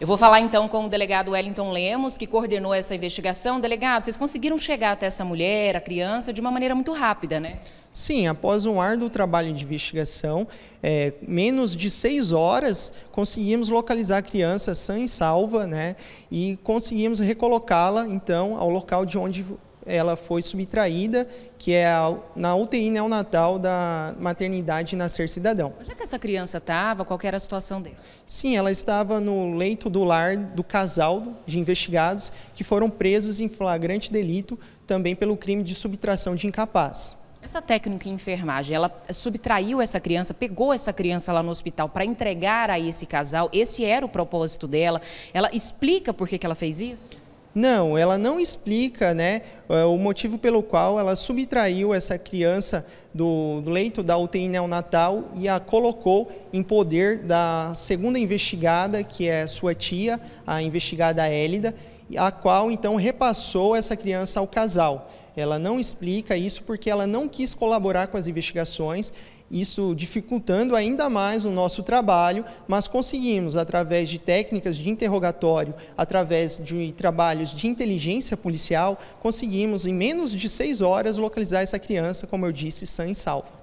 Eu vou falar então com o delegado Wellington Lemos, que coordenou essa investigação. Delegado, vocês conseguiram chegar até essa mulher, a criança, de uma maneira muito rápida, né? Sim, após um árduo trabalho de investigação, é, menos de seis horas, conseguimos localizar a criança sã e salva, né? E conseguimos recolocá-la, então, ao local de onde ela foi subtraída, que é a, na UTI neonatal da maternidade Nascer Cidadão. Onde é que essa criança estava? Qual era a situação dela? Sim, ela estava no leito do lar do casal de investigados que foram presos em flagrante delito também pelo crime de subtração de incapaz. Essa técnica em enfermagem, ela subtraiu essa criança, pegou essa criança lá no hospital para entregar a esse casal, esse era o propósito dela. Ela explica por que, que ela fez isso? Não, ela não explica né, eh, o motivo pelo qual ela subtraiu essa criança do, leito da UTI neonatal e a colocou em poder da segunda investigada, que é sua tia, a investigada Hélida, a qual então repassou essa criança ao casal. Ela não explica isso porque ela não quis colaborar com as investigações, isso dificultando ainda mais o nosso trabalho, mas conseguimos, através de técnicas de interrogatório, através de trabalhos de inteligência policial, conseguimos em menos de seis horas localizar essa criança, como eu disse, sã e salva.